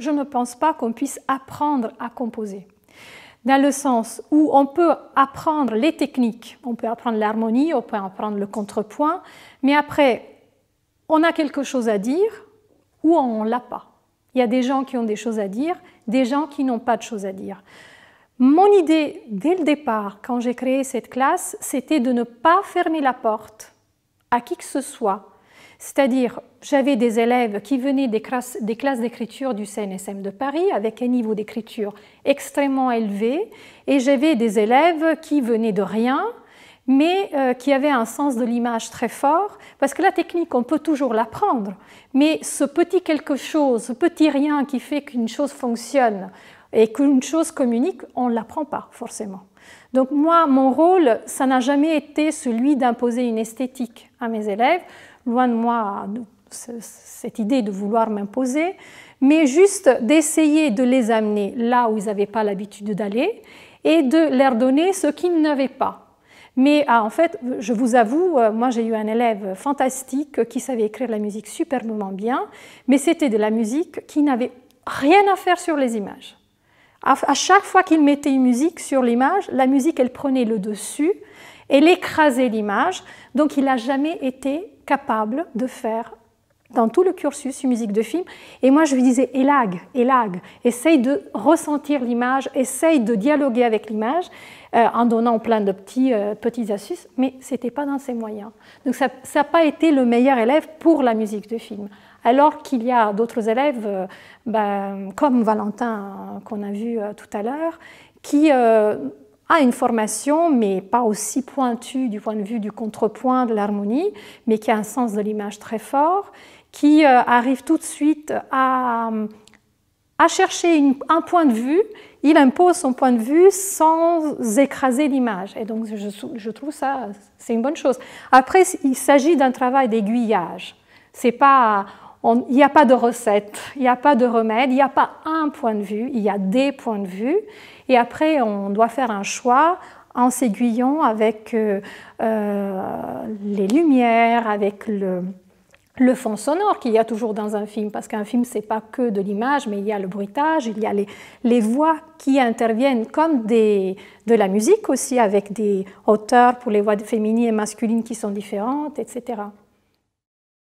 je ne pense pas qu'on puisse apprendre à composer. Dans le sens où on peut apprendre les techniques, on peut apprendre l'harmonie, on peut apprendre le contrepoint, mais après, on a quelque chose à dire ou on ne l'a pas. Il y a des gens qui ont des choses à dire, des gens qui n'ont pas de choses à dire. Mon idée dès le départ, quand j'ai créé cette classe, c'était de ne pas fermer la porte à qui que ce soit c'est-à-dire, j'avais des élèves qui venaient des classes, d'écriture du CNSM de Paris avec un niveau d'écriture extrêmement élevé, et j'avais des élèves qui venaient de rien, mais euh, qui avaient un sens de l'image très fort, parce que la technique, on peut toujours l'apprendre, mais ce petit quelque chose, ce petit rien qui fait qu'une chose fonctionne et qu'une chose communique, on ne l'apprend pas forcément. Donc moi, mon rôle, ça n'a jamais été celui d'imposer une esthétique à mes élèves, loin de moi cette idée de vouloir m'imposer, mais juste d'essayer de les amener là où ils n'avaient pas l'habitude d'aller et de leur donner ce qu'ils n'avaient pas. Mais ah, en fait, je vous avoue, euh, moi j'ai eu un élève fantastique qui savait écrire la musique superbement bien, mais c'était de la musique qui n'avait rien à faire sur les images. À chaque fois qu'il mettait une musique sur l'image, la musique, elle prenait le dessus, elle écrasait l'image, donc il n'a jamais été capable de faire dans tout le cursus musique de film. Et moi, je lui disais, élague, élague, essaye de ressentir l'image, essaye de dialoguer avec l'image, euh, en donnant plein de petits, euh, petits astuces, mais ce n'était pas dans ses moyens. Donc ça n'a pas été le meilleur élève pour la musique de film. Alors qu'il y a d'autres élèves, euh, ben, comme Valentin, qu'on a vu tout à l'heure, qui a une formation, mais pas aussi pointue du point de vue du contrepoint, de l'harmonie, mais qui a un sens de l'image très fort qui euh, arrive tout de suite à, à chercher un point de vue, il impose son point de vue sans écraser l'image. Et donc, je, trouve ça, c'est une bonne chose. Après, il s'agit d'un travail d'aiguillage. C'est pas, il n'y a pas de recette, il n'y a pas de remède, il n'y a pas un point de vue, il y a des points de vue. Et après, on doit faire un choix en s'aiguillant avec euh, euh, les lumières, avec le, le fond sonore qu'il y a toujours dans un film, parce qu'un film, c'est pas que de l'image, mais il y a le bruitage, il y a les, les voix qui interviennent comme des, de la musique aussi, avec des hauteurs pour les voix féminines et masculines qui sont différentes, etc.